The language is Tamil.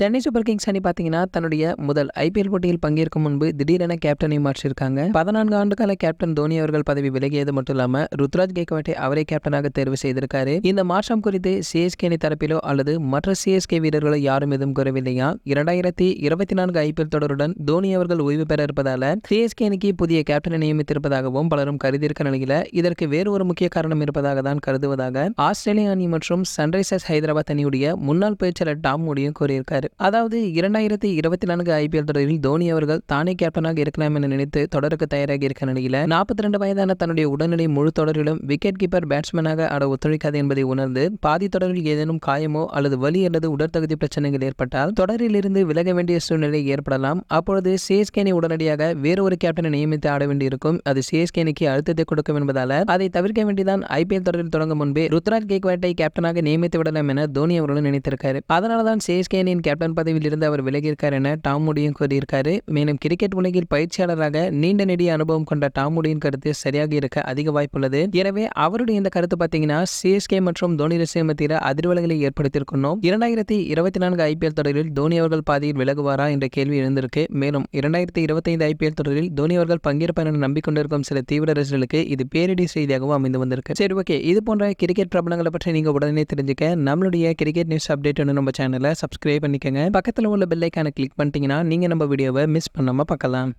சென்னை சூப்பர் கிங்ஸ் அணி பார்த்தீங்கன்னா தன்னுடைய முதல் ஐபிஎல் போட்டியில் பங்கேற்கும் முன்பு திடீரென கேப்டனை மாற்றிருக்காங்க பதினான்கு ஆண்டுகால கேப்டன் தோனி அவர்கள் பதவி விலகியது மட்டும் இல்லாமல் ருத்ராஜ் கேக்வாட்டை அவரே கேப்டனாக தேர்வு செய்திருக்காரு இந்த மாற்றம் குறித்து சிஎஸ்கே அணி தரப்பிலோ அல்லது மற்ற சிஎஸ்கே வீரர்களோ யாரும் எதுவும் கூறவில்லையா இரண்டாயிரத்தி இருபத்தி நான்கு ஐபிஎல் தொடருடன் தோனி அவர்கள் ஓய்வு பெற இருப்பதால சிஎஸ்கே அணிக்கு புதிய கேப்டனை நியமித்திருப்பதாகவும் பலரும் கருதியிருக்க நிலையில இதற்கு வேறு ஒரு முக்கிய காரணம் இருப்பதாக தான் கருதுவதாக ஆஸ்திரேலிய அணி மற்றும் சன்ரைசர்ஸ் ஹைதராபாத் அணியுடைய முன்னாள் பயிற்சியாளர் டாம் மோடியும் கூறியிருக்காரு தெரிவித்தார் அதாவது இரண்டாயிரத்தி இருபத்தி நான்கு ஐபிஎல் தொடரில் தோனி அவர்கள் தானே கேப்டனாக இருக்கலாம் என நினைத்து தொடருக்கு தயாராகி இருக்க நிலையில் நாற்பத்தி ரெண்டு வயதான தன்னுடைய உடல்நிலை முழு தொடரிலும் விக்கெட் கீப்பர் பேட்ஸ்மேனாக ஆட ஒத்துழைக்காது என்பதை உணர்ந்து பாதி தொடரில் ஏதேனும் காயமோ அல்லது வலி அல்லது உடற்தகுதி பிரச்சனைகள் ஏற்பட்டால் தொடரிலிருந்து விலக வேண்டிய சூழ்நிலை ஏற்படலாம் அப்பொழுது சிஎஸ்கேனை உடனடியாக வேறு ஒரு கேப்டனை நியமித்து ஆட வேண்டியிருக்கும் அது சிஎஸ்கேனுக்கு அழுத்தத்தை கொடுக்கும் என்பதால் அதை தவிர்க்க வேண்டிதான் ஐபிஎல் தொடரில் தொடங்கும் முன்பே ருத்ராஜ் கேக்வாட்டை கேப்டனாக நியமித்து விடலாம் என தோனி அவர்களும் நினைத்திருக்காரு அதனால தான் சிஎஸ்கேனின் கேப்டன் கேப்டன் இருந்து அவர் விலகியிருக்கார் என டாமுடியும் கூறியிருக்காரு மேலும் கிரிக்கெட் உலகில் பயிற்சியாளராக நீண்ட நெடிய அனுபவம் கொண்ட டாமுடியின் கருத்து சரியாக இருக்க அதிக வாய்ப்புள்ளது எனவே அவருடைய இந்த கருத்து பார்த்தீங்கன்னா சிஎஸ்கே மற்றும் தோனி ரசிகம் தீர அதிர்வலைகளை ஏற்படுத்தியிருக்கணும் இரண்டாயிரத்தி இருபத்தி நான்கு ஐபிஎல் தொடரில் தோனி அவர்கள் பாதியில் விலகுவாரா என்ற கேள்வி எழுந்திருக்கு மேலும் இரண்டாயிரத்தி இருபத்தைந்து ஐபிஎல் தொடரில் தோனி அவர்கள் பங்கேற்பார் என நம்பிக்கொண்டிருக்கும் சில தீவிர ரசிகர்களுக்கு இது பேரிடி செய்தியாகவும் அமைந்து வந்திருக்கு சரி ஓகே இது போன்ற கிரிக்கெட் பிரபலங்களை பற்றி நீங்க உடனே தெரிஞ்சுக்க நம்மளுடைய கிரிக்கெட் நியூஸ் அப்டேட் நம்ம சேனலை சப்ஸ்கிரைப் பண்ணிக்க வச்சுக்கோங்க பக்கத்தில் உள்ள பெல்லைக்கான கிளிக் பண்ணிட்டீங்கன்னா நீங்கள் நம்ம வீடியோவை மிஸ் பண்ணாமல் பார்க்கலாம்